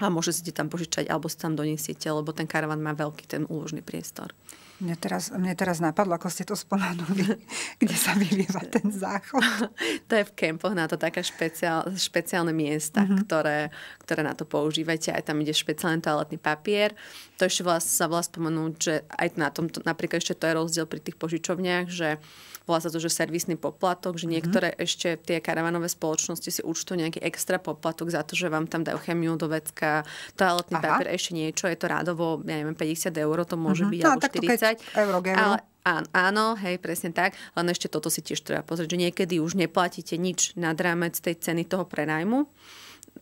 a môže si tam požičať alebo si tam donesiete, lebo ten karavan má veľký ten úložný priestor. Mne teraz, mne teraz napadlo, ako ste to spomenuli, kde sa vylieva ten záchod. to je v kempoch na to také špeciál, špeciálne miesta, mm-hmm. ktoré, ktoré na to používate. Aj tam ide špeciálny toaletný papier. To ešte vlast, sa volá spomenúť, že aj na tom, napríklad ešte to je rozdiel pri tých požičovniach, že volá sa to, že servisný poplatok, že mhm. niektoré mm. ešte tie karavanové spoločnosti si účtujú nejaký extra poplatok za to, že vám tam dajú chemiu do vecka, toaletný Aha. papier, ešte niečo, je to rádovo, ja neviem, 50 eur to môže mm-hmm. byť, no, alebo 40. Euro, ale Áno, áno, hej, presne tak. Len ešte toto si tiež treba pozrieť, že niekedy už neplatíte nič nad rámec tej ceny toho prenajmu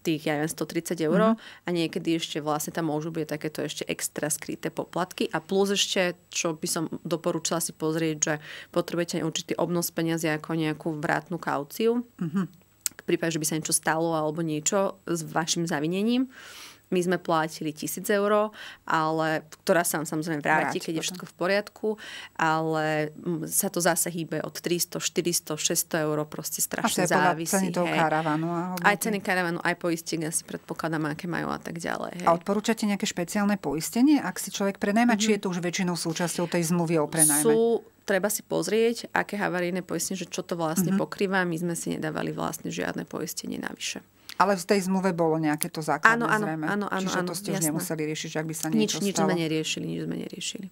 tých, ja neviem, 130 eur mm-hmm. a niekedy ešte vlastne tam môžu byť takéto ešte extra skryté poplatky a plus ešte, čo by som doporučila si pozrieť, že potrebujete určitý obnos peniazy ako nejakú vrátnu kauciu. Mm-hmm v prípade, že by sa niečo stalo alebo niečo s vašim zavinením my sme platili 1000 eur, ale, ktorá sa vám samozrejme vráti, vráti keď potom. je všetko v poriadku, ale mm, sa to zase hýbe od 300, 400, 600 eur, proste strašne a závisí. Ceny toho karavanu. Aj ceny karavanu, aj poistenia si predpokladám, aké majú a tak ďalej. Hej. A odporúčate nejaké špeciálne poistenie, ak si človek prenajma, mm-hmm. či mhm. je to už väčšinou súčasťou tej zmluvy o prenajme? Sú treba si pozrieť, aké havarijné poistenie, že čo to vlastne mm-hmm. pokrýva. My sme si nedávali vlastne žiadne poistenie navyše. Ale v tej zmluve bolo nejaké to základné áno, áno, zrejme. Áno, áno, Čiže áno, to ste už nemuseli riešiť, ak by sa niečo nič, stalo. Nič sme neriešili, nič sme neriešili.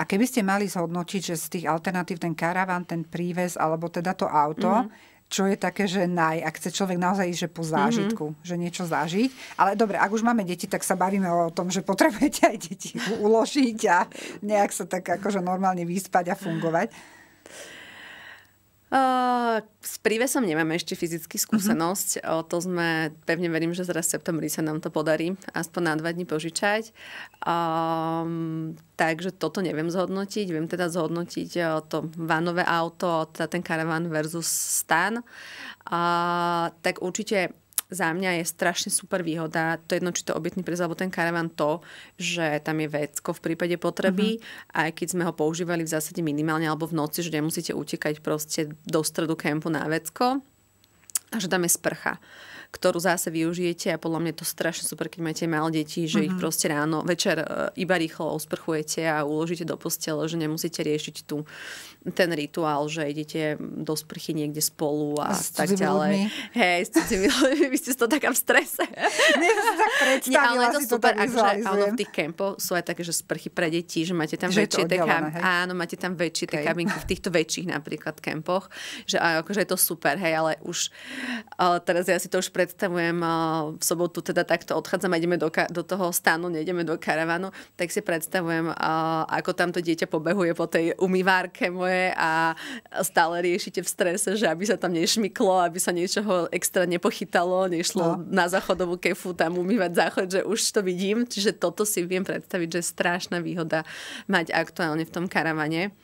A keby ste mali zhodnotiť, že z tých alternatív ten karavan, ten príves, alebo teda to auto, mm-hmm. čo je také, že naj, ak chce človek naozaj ísť že po mhm. zážitku, mm-hmm. že niečo zažiť. Ale dobre, ak už máme deti, tak sa bavíme o tom, že potrebujete aj deti uložiť a nejak sa tak akože normálne vyspať a fungovať. Eh, s prívesom nemáme ešte fyzickú mhm. skúsenosť. Uh-huh. O to sme, pevne verím, že zraz v septembri sa nám to podarí aspoň na dva dní požičať. Um, takže toto neviem zhodnotiť. Viem teda zhodnotiť eh, to vanové auto, teda ten karaván versus stan. Uh, tak určite za mňa je strašne super výhoda, to jedno, či to obytný prez alebo ten karavan, to, že tam je vecko v prípade potreby, uh-huh. aj keď sme ho používali v zásade minimálne alebo v noci, že nemusíte utekať proste do stredu kempu na vecko a že tam je sprcha. Uh, ktorú zase využijete a podľa mňa je to strašne super, keď máte malé deti, že mm-hmm. ich mhm. proste ráno, večer e, iba rýchlo osprchujete a uložíte do postele, že nemusíte riešiť tú, ten rituál, že idete do sprchy niekde spolu a a tak ďalej. Ľudmi. Hej, ste cudzými vy ste to taká v strese. Nie, tak Nie, ale je to super, to akože, áno, v tých kempoch sú aj také, že sprchy pre deti, že máte tam že väčšie tie áno, máte tam väčšie okay. kabinky v týchto väčších napríklad kempoch, že akože je to super, hej, ale už ale teraz ja si to už predstavujem v sobotu teda takto odchádzam a ideme do, do toho stanu, nejdeme do karavanu, tak si predstavujem, ako tamto dieťa pobehuje po tej umývárke moje a stále riešite v strese, že aby sa tam nešmyklo, aby sa niečoho extra nepochytalo, nešlo no. na záchodovú kefu tam umývať záchod, že už to vidím. Čiže toto si viem predstaviť, že je strašná výhoda mať aktuálne v tom karavane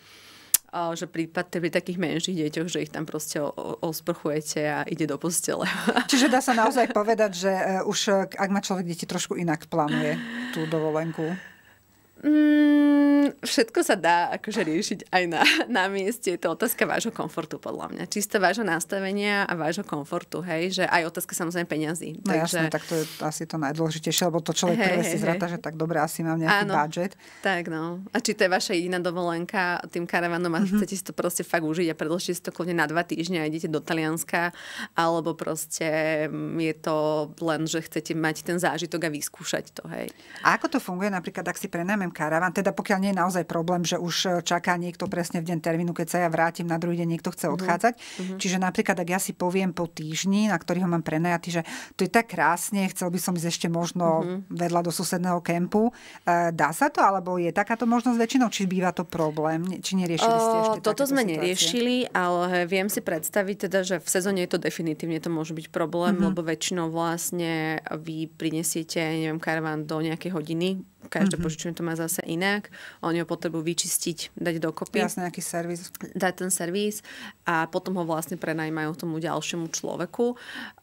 že pri, pri takých menších deťoch, že ich tam proste osprchujete a ide do postele. Čiže dá sa naozaj povedať, že e, už e, ak má človek deti trošku inak plánuje tú dovolenku. Mm, všetko sa dá akože riešiť aj na, na mieste. Je to otázka vášho komfortu, podľa mňa. Čisto vášho nastavenia a vášho komfortu, hej, že aj otázka samozrejme peňazí. No Takže... jasne, tak to je asi to najdôležitejšie, lebo to človek hey, prvé hey, si zrata, hey. že tak dobre, asi mám nejaký Áno, budget. Tak no. A či to je vaša jediná dovolenka tým karavanom a mm-hmm. chcete si to proste fakt užiť a predlžite si to kľudne na dva týždne a idete do Talianska, alebo proste mm, je to len, že chcete mať ten zážitok a vyskúšať to, hej. A ako to funguje napríklad, ak si prenajme zaujmem karavan, teda pokiaľ nie je naozaj problém, že už eh, čaká niekto presne v deň termínu, keď sa ja vrátim, na druhý deň niekto chce mhm. odchádzať. Mm-hmm. Čiže napríklad, ak ja si poviem po týždni, na ktorý ho mám prenajatý, že to je tak krásne, chcel by som ísť ešte možno mm-hmm. vedľa do susedného kempu, eh, dá sa to, alebo je takáto možnosť väčšinou, či býva to problém, či neriešili ste ešte o, Toto sme situácie? neriešili, ale viem si predstaviť teda, že v sezóne je to definitívne, to môže byť problém, mm-hmm. lebo väčšinou vlastne vy prinesiete, neviem, karaván do nejakej hodiny, každé mm-hmm. požičovňa to má zase inak. Oni ho potrebujú vyčistiť, dať dokopy. Jasne, nejaký servis. Dať ten servis a potom ho vlastne prenajmajú tomu ďalšiemu človeku.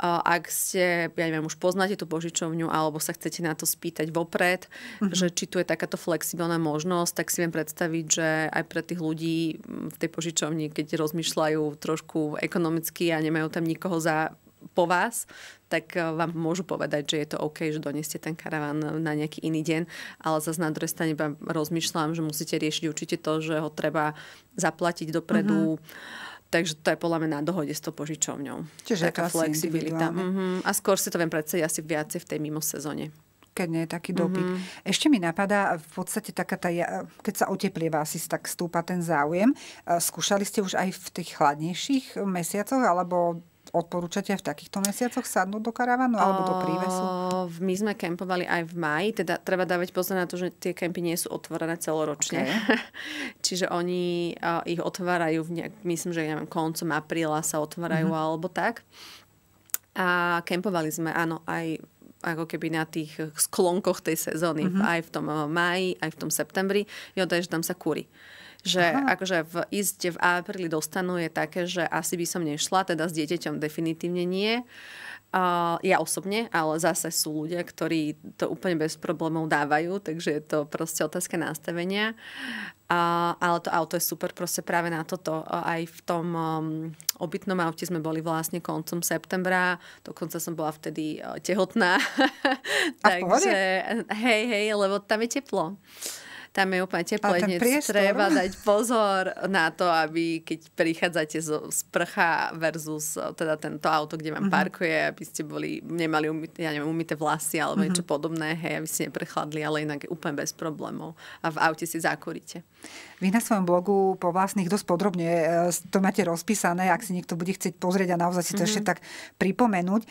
Ak ste, ja neviem, už poznáte tú požičovňu alebo sa chcete na to spýtať vopred, mm-hmm. že či tu je takáto flexibilná možnosť, tak si viem predstaviť, že aj pre tých ľudí v tej požičovni, keď rozmýšľajú trošku ekonomicky a nemajú tam nikoho za po vás, tak eh, vám môžu povedať, že je to OK, že doneste ten karaván na nejaký iný deň, ale zase na druhej strane vám rozmýšľam, že musíte riešiť určite to, že ho treba zaplatiť dopredu. Uh-huh. Takže to je podľa mňa na dohode s tou požičovňou. Čiže taká flexibilita. Uh-huh. A skôr si to viem predsať asi viacej v tej mimo sezóne. keď nie je taký dopyt. Mm-hmm. Ešte mi napadá v podstate taká tá, keď sa oteplieva, asi tak stúpa ten záujem. Eh, skúšali ste už aj v tých chladnejších mesiacoch, alebo odporúčate v takýchto mesiacoch sadnúť do karavanu alebo do prívesu? My sme kempovali aj v maji, teda treba dávať pozor na to, že tie kempy nie sú otvorené celoročne. Okay. Čiže oni uh, ich otvárajú, v nejak, myslím, že neviem, koncom apríla sa otvárajú mm-hmm. alebo tak. A kempovali sme, áno, aj ako keby na tých sklonkoch tej sezóny, mm-hmm. aj v tom máji, aj v tom septembri. Jo, takže že tam sa kúri. Že Aha. akože v, ísť v apríli stanu je také, že asi by som nešla, teda s dieťaťom definitívne nie. Uh, ja osobne, ale zase sú ľudia, ktorí to úplne bez problémov dávajú, takže je to proste otázka nastavenia. Uh, ale to auto je super proste práve na toto. Uh, aj v tom um, obytnom aute sme boli vlastne koncom septembra, dokonca som bola vtedy uh, tehotná. A takže, hej, hej, lebo tam je teplo. Uh, tam je úplne teplenie, treba dať pozor na to, aby keď prichádzate zo sprcha versus eh, teda tento auto, kde vám mm-hmm. parkuje, aby ste boli, nemali umyté, ja neviem, umyté vlasy alebo mm-hmm. niečo podobné, hej, aby ste neprechladli, ale inak úplne bez problémov a v aute si zakúrite. Vy na svojom blogu po vlastných dosť podrobne e, to máte rozpísané, ak si niekto bude chcieť pozrieť a naozaj si to mm-hmm. ešte mhm. tak pripomenúť. E,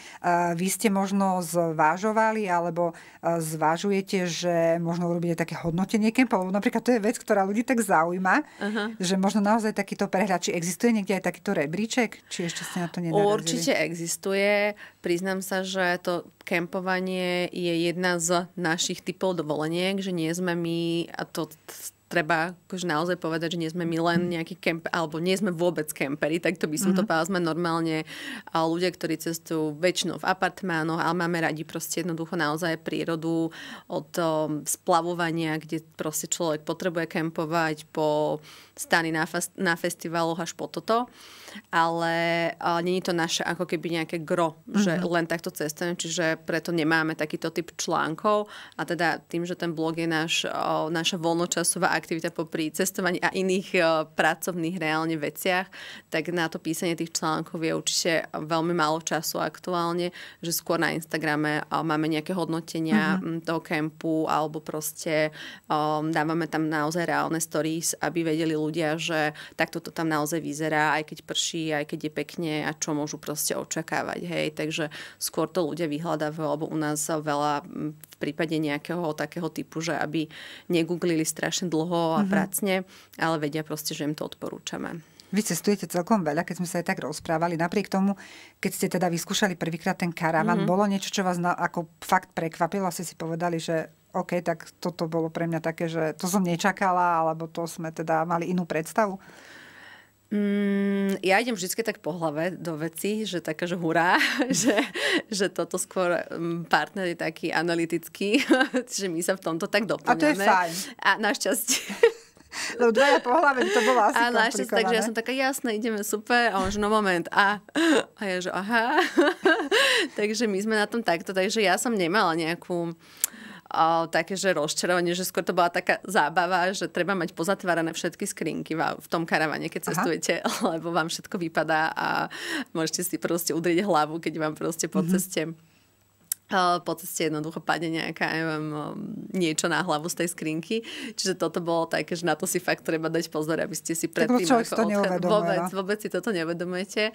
vy ste možno zvážovali alebo e, zvážujete, že možno urobíte také hodnotenie kempov. Napríklad to je vec, ktorá ľudí tak zaujíma, uh-huh. že možno naozaj takýto prehľad, či existuje niekde aj takýto rebríček, či ešte ste na to nenarazili? Určite existuje. Priznám sa, že to kempovanie je jedna z našich typov dovoleniek, že nie sme my, a to treba akože naozaj povedať, že nie sme my len nejaký kemp, alebo nie sme vôbec kempery, tak to by som mm-hmm. to mhm. povedala, sme normálne ľudia, ktorí cestujú väčšinou v apartmánoch, ale máme radi proste jednoducho naozaj prírodu od splavovania, kde proste človek potrebuje kempovať po stany na, fas- na festivaloch až po toto ale uh, není to naše ako keby nejaké gro, mm-hmm. že mhm. len takto cestujeme, čiže preto nemáme takýto typ článkov a teda tým, že ten blog je náš, uh, naša voľnočasová aktivita popri cestovaní a iných uh, pracovných reálne veciach, tak na to písanie tých článkov je určite veľmi málo času aktuálne, že skôr na Instagrame uh, máme nejaké hodnotenia mm-hmm. toho kempu alebo proste um, dávame tam naozaj reálne stories, aby vedeli ľudia, že takto to tam naozaj vyzerá, aj keď prš lepší, aj keď je pekne a čo môžu proste očakávať. Hej. Takže skôr to ľudia vyhľadávajú, lebo u nás veľa v prípade nejakého takého typu, že aby negooglili strašne dlho a mm-hmm. pracne, ale vedia proste, že im to odporúčame. Vy cestujete celkom veľa, keď sme sa aj tak rozprávali. Napriek tomu, keď ste teda vyskúšali prvýkrát ten karavan, mm-hmm. bolo niečo, čo vás na, ako fakt prekvapilo? Asi si povedali, že OK, tak toto bolo pre mňa také, že to som nečakala, alebo to sme teda mali inú predstavu? Mm, ja idem vždy tak po hlave do veci, že taká, že hurá, že, že toto skôr mm, partner je taký analytický, že my sa v tomto tak doplňame. A to je fajn. A našťastie. Lebo dvaja po hlave, to bolo asi A našťastie, takže ja som taká, jasná, ideme super, a on že, no moment, a, a ja že, aha. takže my sme na tom takto, takže ja som nemala nejakú... Uh, uh, také, že rozčarovanie, že skôr to bola taká zábava, že treba mať pozatvárané všetky skrinky v tom karavane, keď cestujete, Aha. lebo vám všetko vypadá a môžete si proste udrieť hlavu, keď vám proste po mm-hmm. ceste po ceste jednoducho padne nejaká, mám, um, niečo na hlavu z tej skrinky. Čiže toto bolo také, že na to si fakt treba dať pozor, aby ste si no predtým... Tak ako to odchá... vôbec, no. vôbec si toto nevedomujete.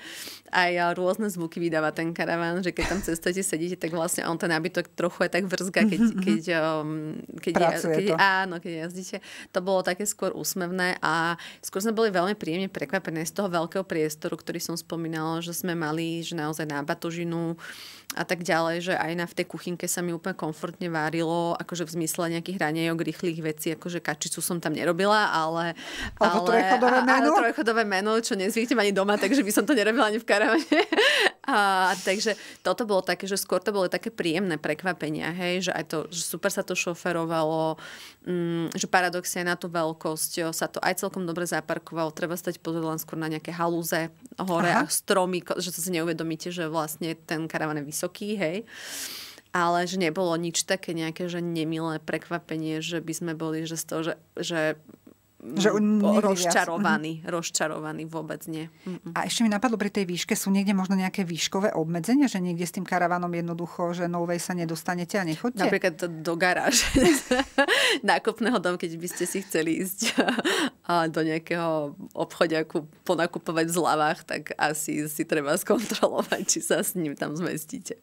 Aj rôzne zvuky vydáva ten karaván, že keď tam cestujete, sedíte, tak vlastne on ten nábytok trochu je tak vrzga, keď, mhm, mhm. keď, um, keď, keď, keď, keď, áno, keď jazdíte. To bolo také skôr úsmevné a skôr sme boli veľmi príjemne prekvapené z toho veľkého priestoru, ktorý som spomínala, že sme mali, že naozaj na batožinu, a tak ďalej, že aj na v tej kuchynke sa mi úplne komfortne varilo, akože v zmysle nejakých hranejok, rýchlych vecí, akože kačicu som tam nerobila, ale... Ale, ale trojchodové meno? Ale trojchodové meno, čo nezvyknem ani doma, takže by som to nerobila ani v karavane. A, takže toto bolo také, že skôr to bolo také príjemné prekvapenia, hej, že aj to, že super sa to šoferovalo, mm, že paradoxne na tú veľkosť sa to aj celkom dobre zaparkovalo, treba stať pozor len skôr na nejaké halúze hore Aha. a stromy, že to si neuvedomíte, že vlastne ten karavan je vysoký, hej. Ale že nebolo nič také nejaké, že nemilé prekvapenie, že by sme boli, že z toho, že, že mm, že rozčarovaný, viac. rozčarovaný vôbec nie. A ešte mi napadlo pri tej výške, sú niekde možno nejaké výškové obmedzenia, že niekde s tým karavanom jednoducho, že novej sa nedostanete a nechodíte? Napríklad do garáže nákupného domu, keď by ste si chceli ísť do nejakého obchodiaku ponakupovať v zľavách, tak asi si treba skontrolovať, či sa s ním tam zmestíte.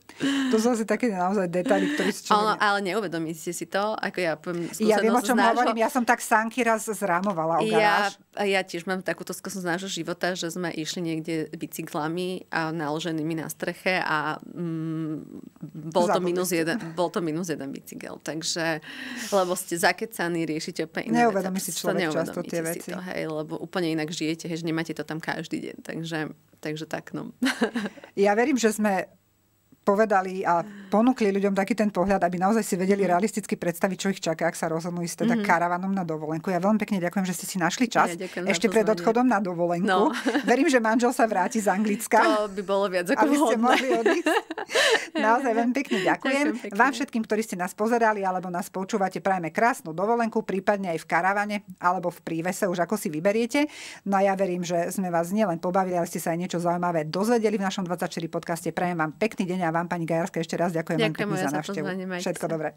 To sú asi také naozaj detaily, ktoré si človek... Ale, ale neuvedomíte si to, ako ja poviem Ja viem, o čom nášho... hovorím, ja som tak sánky raz zrámovala o garáž. Ja, ja tiež mám takúto skúsenosť z nášho života, že sme išli niekde bicyklami a naloženými na streche a mm, bol, to minus jeden, bol to minus jeden bicykel, takže lebo ste zakecaní, riešite úplne iné Neuvedomí si človek často tie veci veci. to, hej, lebo úplne inak žijete, hej, že nemáte to tam každý deň, takže, takže tak, no. ja verím, že sme povedali a mhm. ponúkli ľuďom taký ten pohľad, aby naozaj si vedeli mm. realisticky predstaviť, čo ich čaká, ak sa rozhodnú ísť teda mm. karavanom na dovolenku. Ja veľmi pekne ďakujem, že ste si našli čas ja, ešte pred odchodom na dovolenku. No. Verím, že manžel sa vráti z Anglicka. To by bolo viac ako aby ste mohli odísť. Naozaj veľmi pekne ďakujem. Pekne. Vám všetkým, ktorí ste nás pozerali alebo nás počúvate, prajme krásnu dovolenku, prípadne aj v karavane alebo v prívese, už ako si vyberiete. No a ja verím, že sme vás nielen pobavili, ale ste sa aj niečo zaujímavé dozvedeli v našom 24 podcaste. Prajem vám pekný deň a Wam, Pani Gajarska, jeszcze raz dziękujemy Dziękuję pięknie za, za návštěvu. Wszystko dobre.